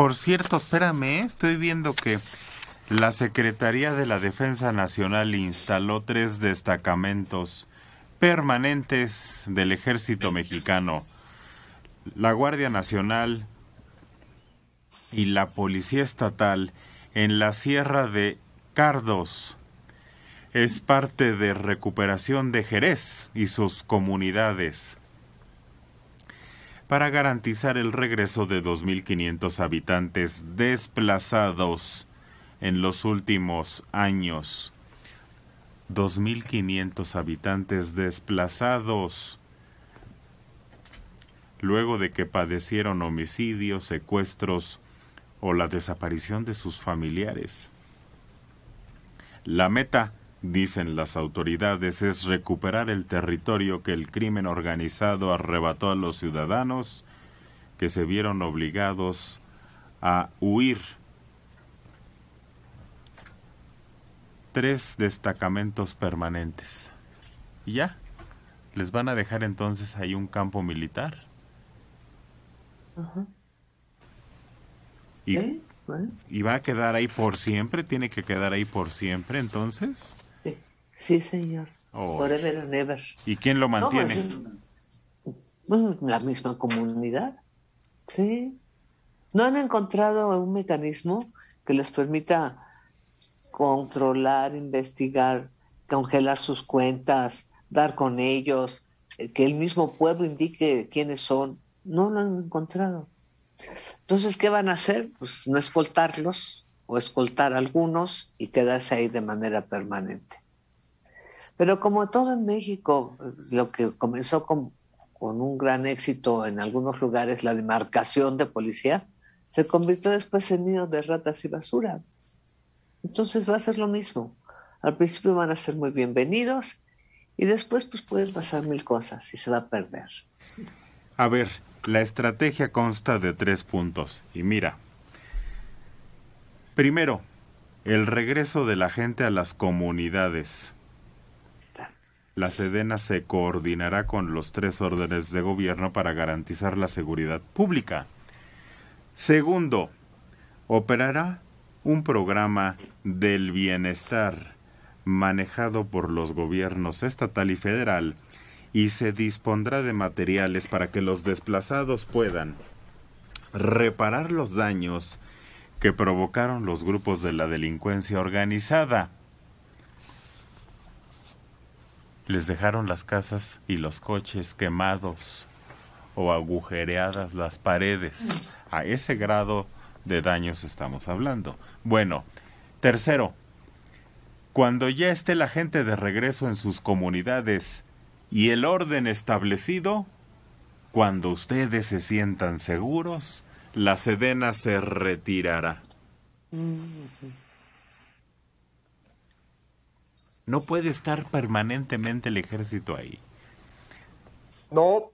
Por cierto, espérame, ¿eh? estoy viendo que la Secretaría de la Defensa Nacional instaló tres destacamentos permanentes del ejército mexicano, la Guardia Nacional y la Policía Estatal en la Sierra de Cardos. Es parte de recuperación de Jerez y sus comunidades para garantizar el regreso de 2.500 habitantes desplazados en los últimos años. 2.500 habitantes desplazados luego de que padecieron homicidios, secuestros o la desaparición de sus familiares. La meta dicen las autoridades, es recuperar el territorio que el crimen organizado arrebató a los ciudadanos que se vieron obligados a huir. Tres destacamentos permanentes. ya, les van a dejar entonces ahí un campo militar. y va a quedar ahí por siempre, tiene que quedar ahí por siempre entonces. Sí, señor. Forever and ever. ¿Y quién lo mantiene? la misma comunidad. Sí. No han encontrado un mecanismo que les permita controlar, investigar, congelar sus cuentas, dar con ellos, eh, que el mismo pueblo indique quiénes son. No lo han encontrado. Entonces, ¿qué van a hacer? Pues no escoltarlos o escoltar algunos y quedarse ahí de manera permanente. Pero como todo en México, lo que comenzó con, un gran éxito en algunos lugares, la demarcación de policía, se convirtió después en nido de ratas y basura. Entonces va a ser lo mismo. Al principio van a ser muy bienvenidos y después pues pueden pasar mil cosas y se va a perder. A ver, la estrategia consta de tres puntos y mira. Primero, el regreso de la gente a las comunidades la Sedena se coordinará con los tres órdenes de gobierno para garantizar la seguridad pública. Segundo, operará un programa del bienestar manejado por los gobiernos estatal y federal y se dispondrá de materiales para que los desplazados puedan reparar los daños que provocaron los grupos de la delincuencia organizada les dejaron las casas y los coches quemados o agujereadas las paredes. A ese grado de daños estamos hablando. Bueno, tercero, cuando ya esté la gente de regreso en sus comunidades y el orden establecido, cuando ustedes se sientan seguros, la sedena se retirará. Mm, no puede estar permanentemente el ejército ahí. No,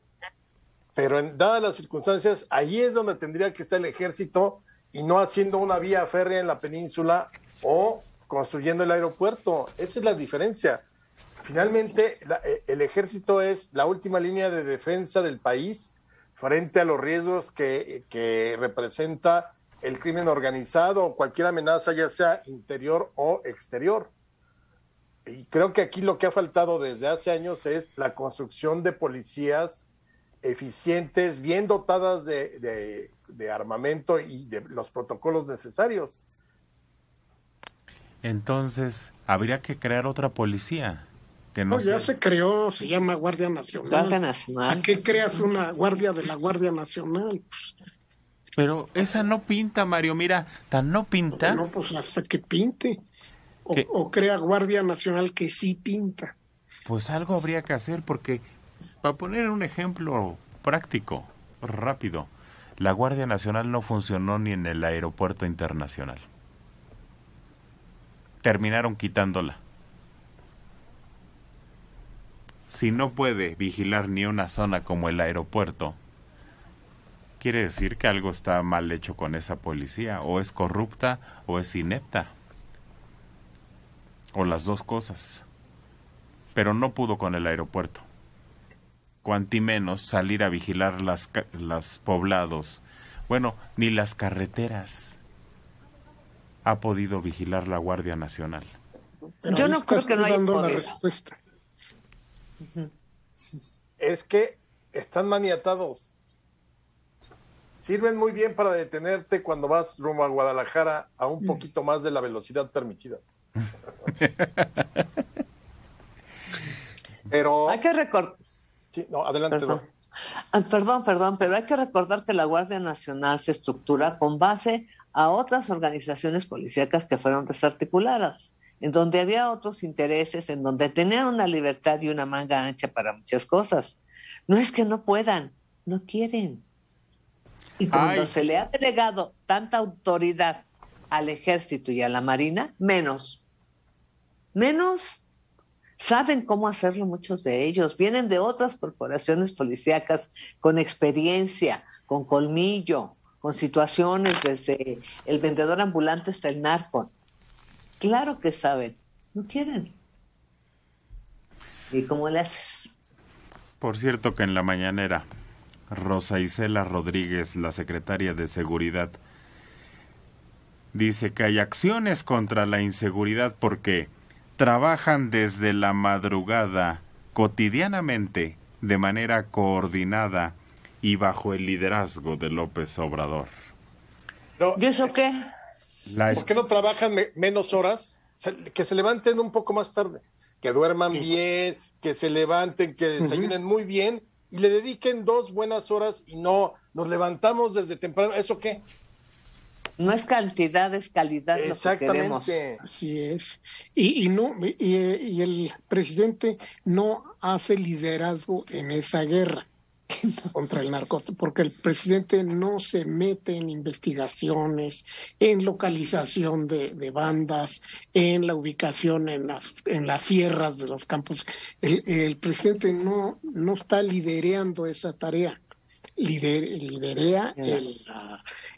pero en dadas las circunstancias, ahí es donde tendría que estar el ejército y no haciendo una vía férrea en la península o construyendo el aeropuerto. Esa es la diferencia. Finalmente, eh, el ejército es la última línea de defensa del país frente a los riesgos que, que representa el crimen organizado o cualquier amenaza, ya sea interior o exterior y creo que aquí lo que ha faltado desde hace años es la construcción de policías eficientes, bien dotadas de, armamento y de los protocolos necesarios. Entonces, habría que crear otra policía. Que no, ya se creó, se llama Guardia Nacional. Guardia Nacional. ¿A qué creas una guardia de la Guardia Nacional? Pues, Pero esa no pinta, Mario. Mira, tan no pinta. No, pues hasta que pinte o, crea Guardia Nacional que sí pinta. Pues algo habría que hacer porque, para poner un ejemplo práctico, rápido, la Guardia Nacional no funcionó ni en el aeropuerto internacional. Terminaron quitándola. Si no puede vigilar ni una zona como el aeropuerto, quiere decir que algo está mal hecho con esa policía, o es corrupta o es inepta o las dos cosas. Pero no pudo con el aeropuerto. menos salir a vigilar las, las poblados. Bueno, ni las carreteras ha podido vigilar la Guardia Nacional. Yo no creo que no haya podido. Es que están maniatados. Sirven muy bien para detenerte cuando vas rumbo a Guadalajara a un poquito más de la velocidad permitida. Pero. Hay que recordar. adelante. Ah, perdón. perdón, pero hay que recordar que la Guardia Nacional se estructura con base a otras organizaciones policíacas que fueron desarticuladas, en donde había otros intereses, en donde tenían una libertad y una manga ancha para muchas cosas. No es que no puedan, no quieren. Y cuando se le ha delegado tanta autoridad al ejército y a la marina, menos menos saben cómo hacerlo muchos de ellos. Vienen de otras corporaciones policíacas con experiencia, con colmillo, con situaciones desde el vendedor ambulante hasta el narco. Claro que saben, no quieren. ¿Y cómo le haces? Por cierto que en la mañanera, Rosa Isela Rodríguez, la secretaria de Seguridad, dice que hay acciones contra la inseguridad porque trabajan desde la madrugada cotidianamente de manera coordinada y bajo el liderazgo de López Obrador. ¿Y eso qué? ¿Por qué no trabajan menos horas? que se levanten un poco más tarde, que duerman bien, que se levanten, que desayunen muy bien y le dediquen dos buenas horas y no nos levantamos desde temprano. ¿Eso qué? No es cantidad, es calidad lo que queremos. Así es. Y, no, y, y, el presidente no hace liderazgo en esa guerra contra el narcotráfico, porque el presidente no se mete en investigaciones, en localización de, bandas, en la ubicación en las, en las sierras de los campos. El, presidente no, no está lidereando esa tarea lider, liderea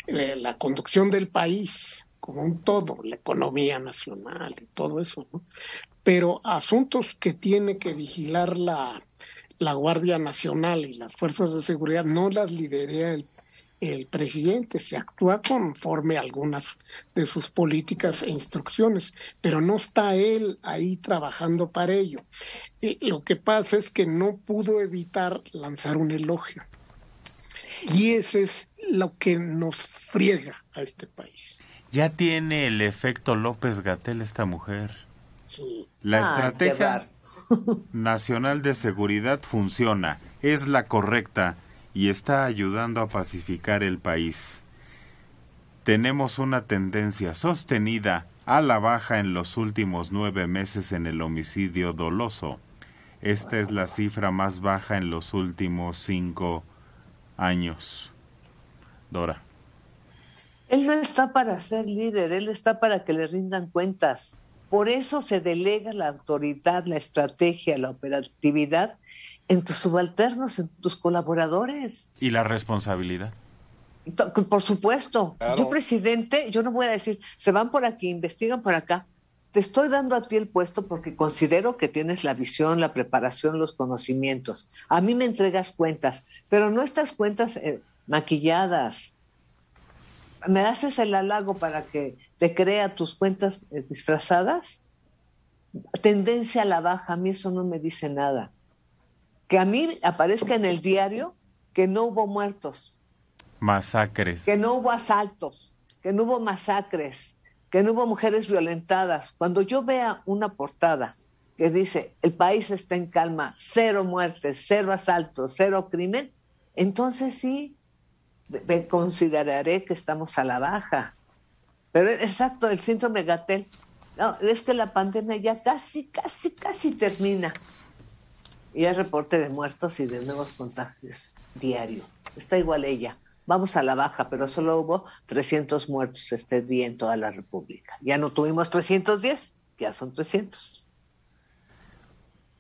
eh, la, conducción del país como un todo, la economía nacional y todo eso, Pero asuntos que tiene que vigilar la, la Guardia Nacional y las fuerzas de seguridad no las liderea el el presidente se actúa conforme a algunas de sus políticas e instrucciones, pero no está él ahí trabajando para ello. Eh, lo que pasa es que no pudo evitar lanzar un elogio y ese es lo que nos friega a este país. Ya tiene el efecto López Gatel esta mujer. Sí. La estrategia nacional de seguridad funciona, es la correcta y está ayudando a pacificar el país. Tenemos una tendencia sostenida a la baja en los últimos nueve meses en el homicidio doloso. Esta es la cifra más baja en los últimos cinco años. Dora. Él no está para ser líder, él está para que le rindan cuentas. Por eso se delega la autoridad, la estrategia, la operatividad en tus subalternos, en tus colaboradores. Y la responsabilidad. Por supuesto. Yo, presidente, yo no voy a decir, se van por aquí, investigan por acá te estoy dando a ti el puesto porque considero que tienes la visión, la preparación, los conocimientos. A mí me entregas cuentas, pero no estas cuentas eh, maquilladas. ¿Me haces el halago para que te crea tus cuentas eh, disfrazadas? Tendencia a la baja, a mí eso no me dice nada. Que a mí aparezca en el diario que no hubo muertos. Masacres. Que no hubo asaltos, que no hubo masacres, que no hubo mujeres violentadas. Cuando yo vea una portada que dice, el país está en calma, cero muertes, cero asaltos, cero crimen, entonces sí me consideraré que estamos a la baja. Pero e, exacto, el síndrome Gatel. No, es que la pandemia ya casi, casi, casi termina. Y hay reporte de muertos y de nuevos contagios diario. Está igual ella vamos a la baja, pero solo hubo 300 muertos este día en toda la República. Ya no tuvimos 310, ya son 300.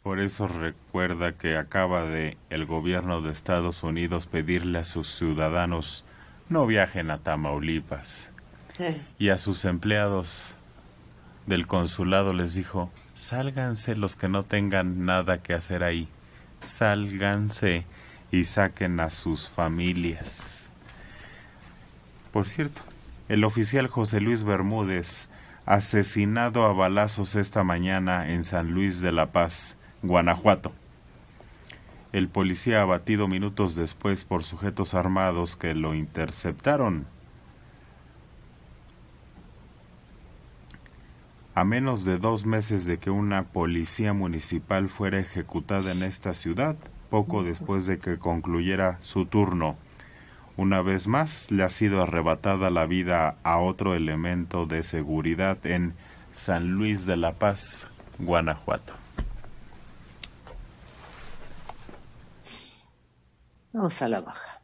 Por eso recuerda que acaba de el gobierno de Estados Unidos pedirle a sus ciudadanos no viajen a Tamaulipas. Y a sus empleados del consulado les dijo, sálganse los que no tengan nada que hacer ahí, sálganse y saquen a sus familias. Por cierto, el oficial José Luis Bermúdez, asesinado a balazos esta mañana en San Luis de la Paz, Guanajuato. El policía abatido minutos después por sujetos armados que lo interceptaron. A menos de dos meses de que una policía municipal fuera ejecutada en esta ciudad, poco pues después de que concluyera su turno. Una vez más, le ha sido arrebatada la vida a otro elemento de seguridad en San Luis de la Paz, Guanajuato. Vamos a la baja.